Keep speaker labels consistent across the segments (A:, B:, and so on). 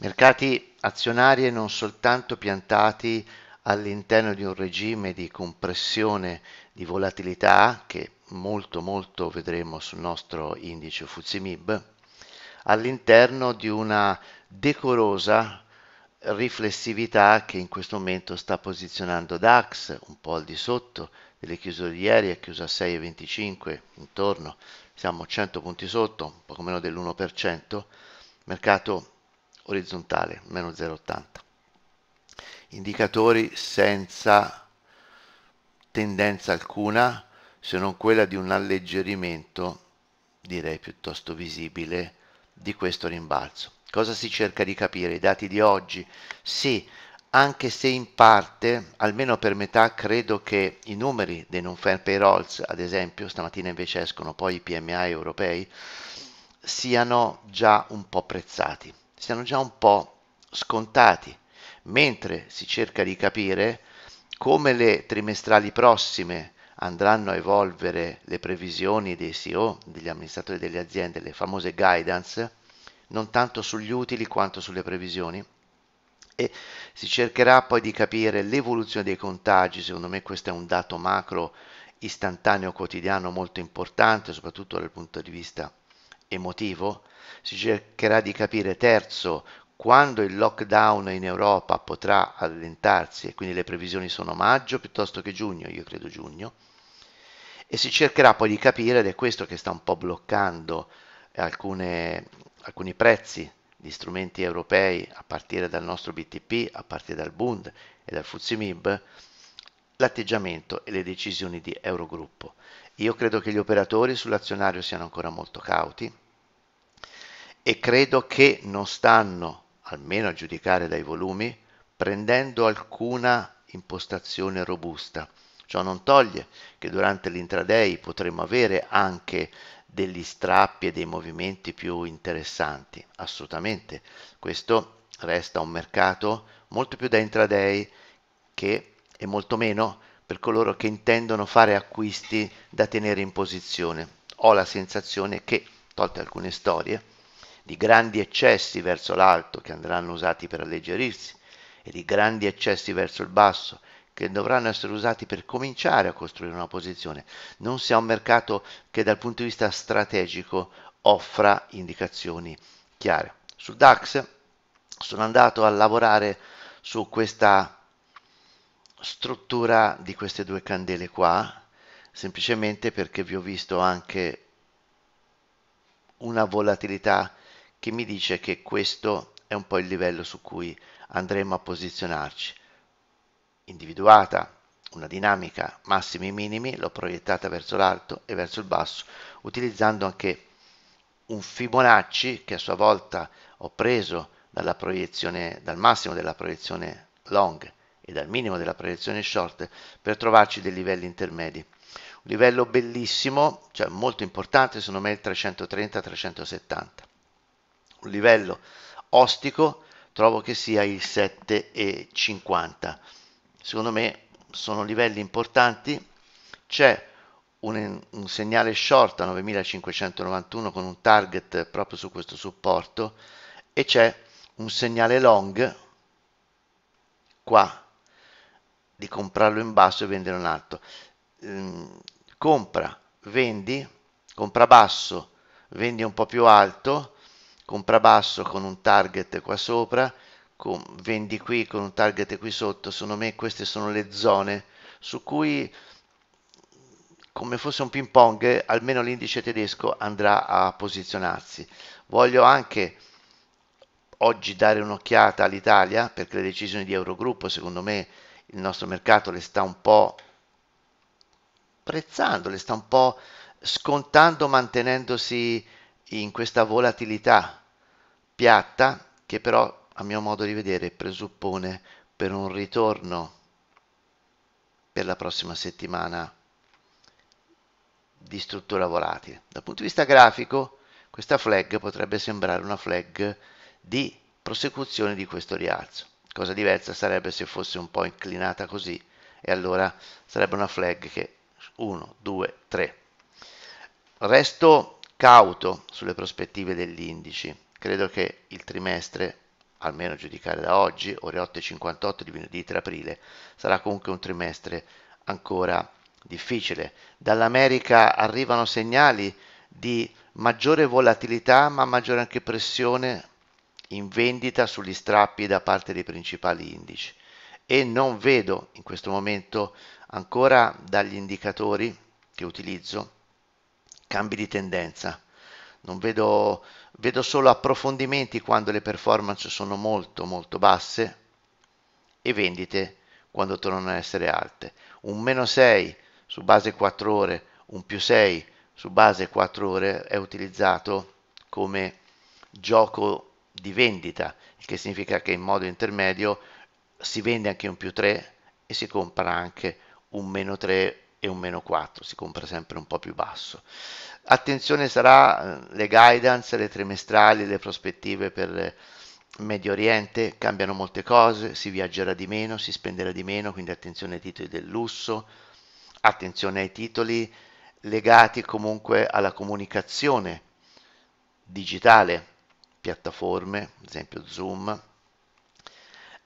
A: mercati azionari e non soltanto piantati all'interno di un regime di compressione di volatilità che molto molto vedremo sul nostro indice FUZIMIB all'interno di una decorosa riflessività che in questo momento sta posizionando DAX un po' al di sotto delle chiusure di ieri, è chiusa a 6,25 intorno, siamo 100 punti sotto, un po' meno dell'1%, mercato orizzontale, meno 0,80. Indicatori senza tendenza alcuna, se non quella di un alleggerimento, direi piuttosto visibile, di questo rimbalzo. Cosa si cerca di capire? I dati di oggi? Sì, anche se in parte, almeno per metà, credo che i numeri dei non fair payrolls, ad esempio, stamattina invece escono poi i PMI europei, siano già un po' prezzati siano già un po' scontati, mentre si cerca di capire come le trimestrali prossime andranno a evolvere le previsioni dei CEO, degli amministratori delle aziende, le famose guidance, non tanto sugli utili quanto sulle previsioni. E si cercherà poi di capire l'evoluzione dei contagi, secondo me questo è un dato macro istantaneo quotidiano molto importante, soprattutto dal punto di vista emotivo, si cercherà di capire terzo quando il lockdown in Europa potrà allentarsi e quindi le previsioni sono maggio piuttosto che giugno, io credo giugno, e si cercherà poi di capire ed è questo che sta un po' bloccando alcune, alcuni prezzi di strumenti europei a partire dal nostro BTP, a partire dal Bund e dal FUZIMIB, l'atteggiamento e le decisioni di Eurogruppo. Io credo che gli operatori sull'azionario siano ancora molto cauti, e credo che non stanno, almeno a giudicare dai volumi, prendendo alcuna impostazione robusta. Ciò non toglie che durante l'intraday potremo avere anche degli strappi e dei movimenti più interessanti, assolutamente. Questo resta un mercato molto più da intraday che è molto meno per coloro che intendono fare acquisti da tenere in posizione. Ho la sensazione che, tolte alcune storie, di grandi eccessi verso l'alto che andranno usati per alleggerirsi e di grandi eccessi verso il basso che dovranno essere usati per cominciare a costruire una posizione. Non sia un mercato che dal punto di vista strategico offra indicazioni chiare. Sul DAX sono andato a lavorare su questa struttura di queste due candele qua, semplicemente perché vi ho visto anche una volatilità che mi dice che questo è un po' il livello su cui andremo a posizionarci. Individuata una dinamica massimi e minimi, l'ho proiettata verso l'alto e verso il basso, utilizzando anche un Fibonacci che a sua volta ho preso dalla proiezione, dal massimo della proiezione long e dal minimo della proiezione short per trovarci dei livelli intermedi. Un livello bellissimo, cioè molto importante, secondo me il 330-370 un livello ostico trovo che sia il 7,50. Secondo me sono livelli importanti, c'è un, un segnale short a 9591 con un target proprio su questo supporto e c'è un segnale long qua di comprarlo in basso e vendere in alto. Ehm, compra, vendi, compra basso, vendi un po' più alto, compra basso con un target qua sopra, con, vendi qui con un target qui sotto, secondo me queste sono le zone su cui come fosse un ping pong almeno l'indice tedesco andrà a posizionarsi. Voglio anche oggi dare un'occhiata all'Italia perché le decisioni di Eurogruppo secondo me il nostro mercato le sta un po' prezzando, le sta un po' scontando mantenendosi in questa volatilità piatta che però a mio modo di vedere presuppone per un ritorno per la prossima settimana di struttura volatile. Dal punto di vista grafico questa flag potrebbe sembrare una flag di prosecuzione di questo rialzo. Cosa diversa sarebbe se fosse un po' inclinata così e allora sarebbe una flag che 1, 2, 3. Resto cauto sulle prospettive degli indici Credo che il trimestre, almeno giudicare da oggi, ore 8.58 di venerdì 3 aprile, sarà comunque un trimestre ancora difficile. Dall'America arrivano segnali di maggiore volatilità ma maggiore anche pressione in vendita sugli strappi da parte dei principali indici e non vedo in questo momento ancora dagli indicatori che utilizzo cambi di tendenza. Non vedo vedo solo approfondimenti quando le performance sono molto molto basse e vendite quando tornano a essere alte. Un meno 6 su base 4 ore, un più 6 su base 4 ore è utilizzato come gioco di vendita, il che significa che in modo intermedio si vende anche un più 3 e si compra anche un meno 3 e un meno 4, si compra sempre un po' più basso. Attenzione sarà eh, le guidance, le trimestrali, le prospettive per eh, Medio Oriente, cambiano molte cose, si viaggerà di meno, si spenderà di meno, quindi attenzione ai titoli del lusso, attenzione ai titoli legati comunque alla comunicazione digitale, piattaforme, ad esempio Zoom,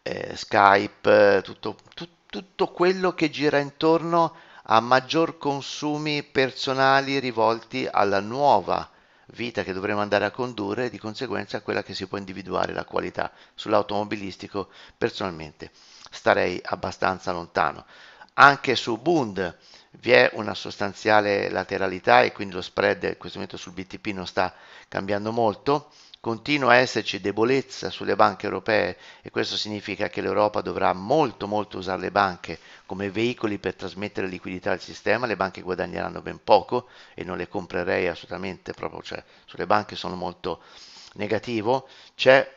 A: eh, Skype, eh, tutto, tu, tutto quello che gira intorno a a maggior consumi personali rivolti alla nuova vita che dovremo andare a condurre e di conseguenza quella che si può individuare la qualità. Sull'automobilistico personalmente starei abbastanza lontano. Anche su Bund vi è una sostanziale lateralità e quindi lo spread in questo momento sul BTP non sta cambiando molto, Continua a esserci debolezza sulle banche europee e questo significa che l'Europa dovrà molto molto usare le banche come veicoli per trasmettere liquidità al sistema, le banche guadagneranno ben poco e non le comprerei assolutamente proprio, cioè, sulle banche sono molto negativo, c'è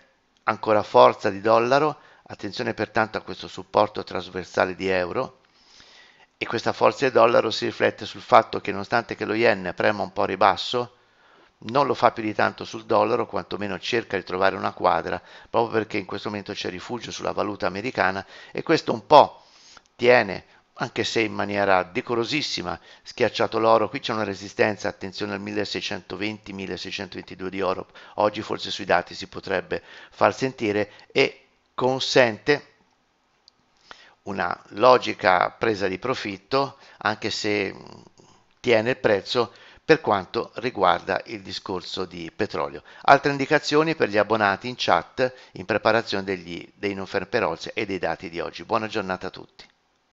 A: ancora forza di dollaro, attenzione pertanto a questo supporto trasversale di euro e questa forza di dollaro si riflette sul fatto che nonostante che lo yen prema un po' a ribasso, non lo fa più di tanto sul dollaro, quantomeno cerca di trovare una quadra, proprio perché in questo momento c'è rifugio sulla valuta americana e questo un po' tiene, anche se in maniera decorosissima, schiacciato l'oro. Qui c'è una resistenza, attenzione al 1620-1622 di oro, oggi forse sui dati si potrebbe far sentire e consente una logica presa di profitto, anche se tiene il prezzo per quanto riguarda il discorso di petrolio. Altre indicazioni per gli abbonati in chat in preparazione degli, dei non ferperolze e dei dati di oggi. Buona giornata a tutti.